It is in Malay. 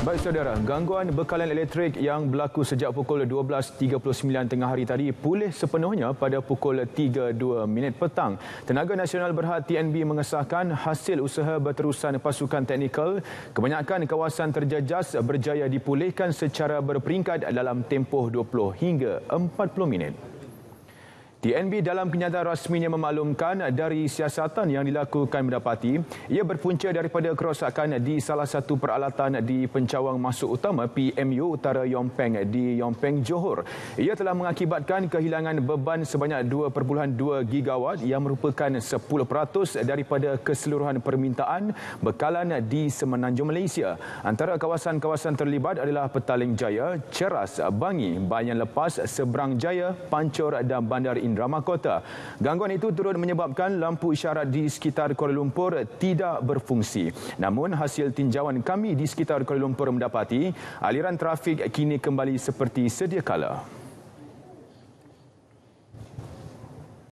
Baik saudara, gangguan bekalan elektrik yang berlaku sejak pukul 12.39 tengah hari tadi pulih sepenuhnya pada pukul 3:02 petang. Tenaga Nasional Berhad TNB mengesahkan hasil usaha berterusan pasukan teknikal kebanyakan kawasan terjejas berjaya dipulihkan secara berperingkat dalam tempoh 20 hingga 40 minit. TNB dalam kenyataan rasminya memaklumkan dari siasatan yang dilakukan mendapati ia berpunca daripada kerosakan di salah satu peralatan di pencawang masuk utama PMU Utara Yompeng di Yompeng Johor. Ia telah mengakibatkan kehilangan beban sebanyak 2.2 gigawatt yang merupakan 10% daripada keseluruhan permintaan bekalan di Semenanjung Malaysia. Antara kawasan-kawasan terlibat adalah Petaling Jaya, Ceras, Bangi, Banyan Lepas, Seberang Jaya, Pancor dan Bandar Indonesia. Indrama Kota. Gangguan itu turut menyebabkan lampu isyarat di sekitar Kuala Lumpur tidak berfungsi. Namun hasil tinjauan kami di sekitar Kuala Lumpur mendapati aliran trafik kini kembali seperti sedia kala.